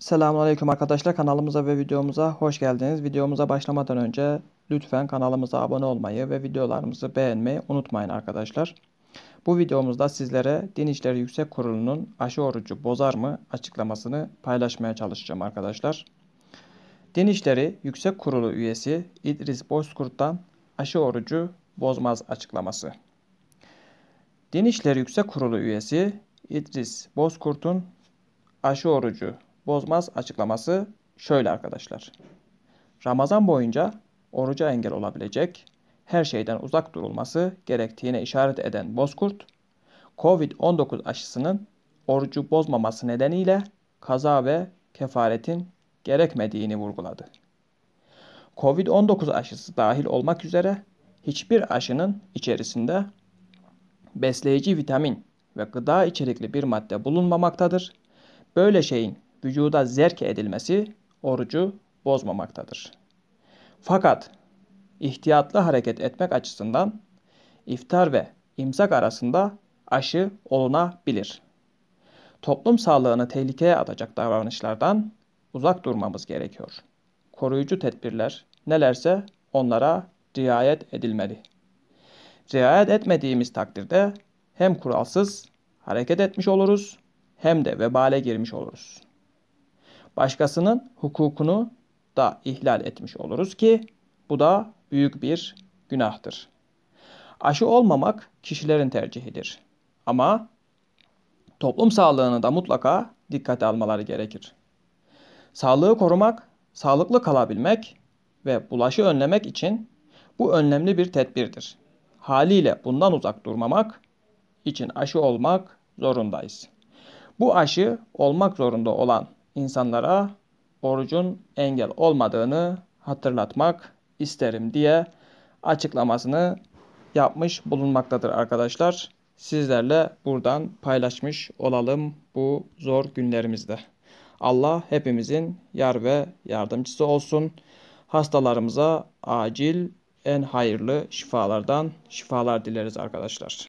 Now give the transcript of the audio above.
Selamünaleyküm arkadaşlar kanalımıza ve videomuza hoş geldiniz. Videomuza başlamadan önce lütfen kanalımıza abone olmayı ve videolarımızı beğenmeyi unutmayın arkadaşlar. Bu videomuzda sizlere Din İşleri Yüksek Kurulu'nun aşı orucu bozar mı açıklamasını paylaşmaya çalışacağım arkadaşlar. Din İşleri Yüksek Kurulu üyesi İdris Bozkurt'tan aşı orucu bozmaz açıklaması. Din İşleri Yüksek Kurulu üyesi İdris Bozkurt'un aşı orucu Bozmaz açıklaması şöyle arkadaşlar. Ramazan boyunca oruca engel olabilecek her şeyden uzak durulması gerektiğine işaret eden Bozkurt, Covid-19 aşısının orucu bozmaması nedeniyle kaza ve kefaretin gerekmediğini vurguladı. Covid-19 aşısı dahil olmak üzere hiçbir aşının içerisinde besleyici vitamin ve gıda içerikli bir madde bulunmamaktadır. Böyle şeyin vücuda zerke edilmesi orucu bozmamaktadır. Fakat ihtiyatlı hareket etmek açısından iftar ve imsak arasında aşı olunabilir. Toplum sağlığını tehlikeye atacak davranışlardan uzak durmamız gerekiyor. Koruyucu tedbirler nelerse onlara riayet edilmeli. Riayet etmediğimiz takdirde hem kuralsız hareket etmiş oluruz hem de vebale girmiş oluruz başkasının hukukunu da ihlal etmiş oluruz ki bu da büyük bir günahtır. Aşı olmamak kişilerin tercihidir. Ama toplum sağlığını da mutlaka dikkate almaları gerekir. Sağlığı korumak, sağlıklı kalabilmek ve bulaşı önlemek için bu önemli bir tedbirdir. Haliyle bundan uzak durmamak için aşı olmak zorundayız. Bu aşı olmak zorunda olan insanlara orucun engel olmadığını hatırlatmak isterim diye açıklamasını yapmış bulunmaktadır arkadaşlar. Sizlerle buradan paylaşmış olalım bu zor günlerimizde. Allah hepimizin yar ve yardımcısı olsun. Hastalarımıza acil en hayırlı şifalardan şifalar dileriz arkadaşlar.